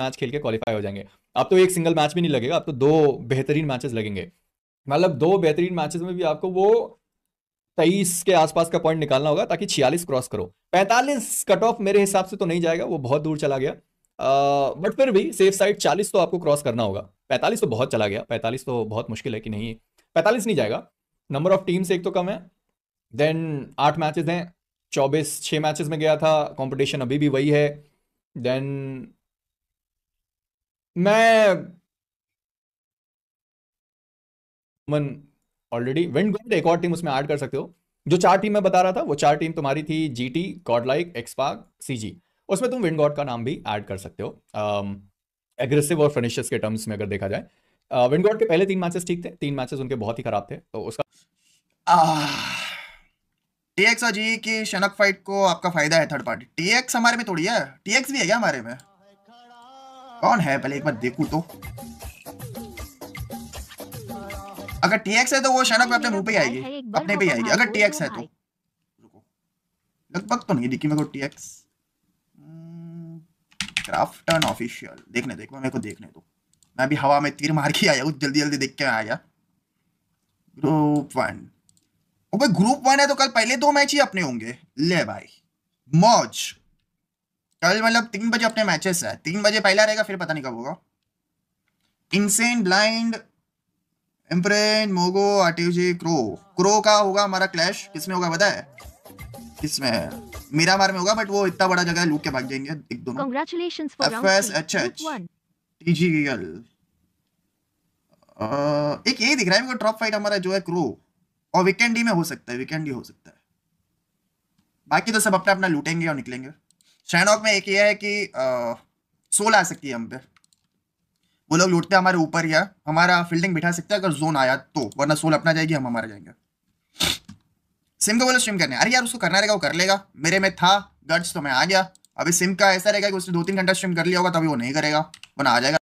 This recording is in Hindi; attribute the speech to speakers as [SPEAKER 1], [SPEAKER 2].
[SPEAKER 1] मैच खेल के क्वालिफाई हो जाएंगे अब तो एक सिंगल मैच भी नहीं लगेगा अब तो दो बेहतरीन मैचेस लगेंगे मतलब दो बेहतरीन मैचेस में भी आपको वो तेईस के आसपास का पॉइंट निकालना होगा ताकि छियालीस क्रॉस करो पैंतालीस कट ऑफ मेरे हिसाब से तो नहीं जाएगा वो बहुत दूर चला गया बट फिर भी सेफ साइड चालीस तो आपको क्रॉस करना होगा पैंतालीस तो बहुत चला गया पैंतालीस तो बहुत मुश्किल है कि नहीं पैंतालीस नहीं जाएगा नंबर ऑफ टीम्स एक तो कम है देन आठ मैचेस हैं चौबीस छः मैचेस में गया था कंपटीशन अभी भी वही है देन मैं मन ऑलरेडी विंड गुड एक और टीम उसमें ऐड कर सकते हो जो चार टीम मैं बता रहा था वो चार टीम तुम्हारी थी जी टी गॉड लाइक एक्सपाक सी जी उसमें तुम विंड गॉड का नाम भी ऐड कर सकते हो एग्रेसिव um, और फिनिशेस के टर्म्स में अगर देखा जाए विंड uh, गॉड के पहले तीन मैचेस ठीक थे तीन मैचेस उनके बहुत ही खराब थे तो उसका टीएक्स ah, जी e की शनक
[SPEAKER 2] फाइट को आपका फायदा है थर्ड पार्टी टीएक्स हमारे में थोड़ी है टीएक्स भी है क्या हमारे में कौन है पहले एक बार देखू तो अगर टीएक्स है तो वो शनक अपने मुंह पे आएगी अपने पे आएगी अगर टीएक्स है तो लगभग तो नहीं दिखी मेरे को टीएक्स क्राफ्टन ऑफिशियल देखने देखो मेरे को देखने दो मैं भी हवा में तीर मार के आया हूँ जल्दी जल्दी देख के आ गया ग्रुप वन ओ भाई ग्रुप वन है तो कल पहले दो मैच ही अपने होंगे ले भाई मौज कल मतलब तीन बजे अपने मैचेस है तीन बजे पहला रहेगा फिर पता नहीं कब होगा इनसेन ब्लाइंड एम्परेन मोगो आरटीजी क्रो क्रो का होगा हमारा क्लैश किसमें होगा पता है किसमें मेरा मार में होगा बट वो इतना बड़ा जगह है लूक के भाग जाएंगे एक दोनों कांग्रेचुलेशंस फॉर एफ एस एच एच टीजीएल एक ये दिख रहा है मेरे को टॉप फाइट हमारा जो है क्रो और वीकेंड ही में हो सकता है वीकेंड ही हो सकता है बाकी तो सब अपना अपना लूटेंगे और निकलेंगे शैनॉक में एक ये है कि सोल आ सकती है हम पे वो लोग लूटते हमारे ऊपर या हमारा फील्डिंग बिठा सकते हैं अगर जोन आया तो वरना सोल अपना जाएगी हम हमारा जाएंगे सिम को बोलो स्ट्रीम करने अरे यार उसको करना रहेगा वो कर लेगा मेरे में था गर्ज तो मैं आ गया अभी सिम का ऐसा रहेगा कि उसने दो तीन घंटा स्ट्रीम कर लिया होगा तभी वो नहीं करेगा वरना आ जाएगा